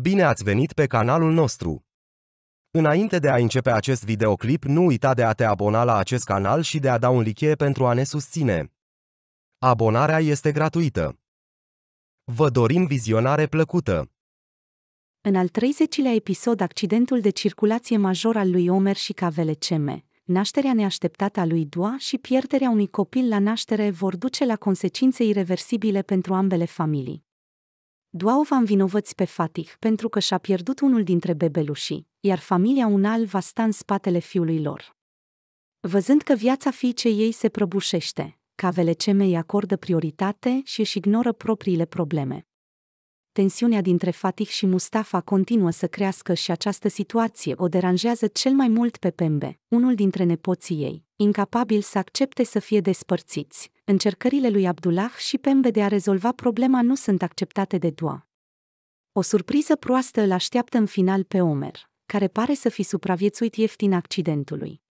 Bine ați venit pe canalul nostru! Înainte de a începe acest videoclip, nu uita de a te abona la acest canal și de a da un like pentru a ne susține. Abonarea este gratuită. Vă dorim vizionare plăcută! În al 30-lea episod, accidentul de circulație major al lui Omer și Cavele nașterea neașteptată a lui Dua și pierderea unui copil la naștere vor duce la consecințe irreversibile pentru ambele familii va învinovăți pe Fatih pentru că și-a pierdut unul dintre bebelușii, iar familia Unal va sta în spatele fiului lor. Văzând că viața fiicei ei se prăbușește, KVLCM îi acordă prioritate și își ignoră propriile probleme. Tensiunea dintre Fatih și Mustafa continuă să crească și această situație o deranjează cel mai mult pe Pembe, unul dintre nepoții ei, incapabil să accepte să fie despărțiți, încercările lui Abdullah și Pembe de a rezolva problema nu sunt acceptate de Dua. O surpriză proastă îl așteaptă în final pe Omer, care pare să fi supraviețuit ieftin accidentului.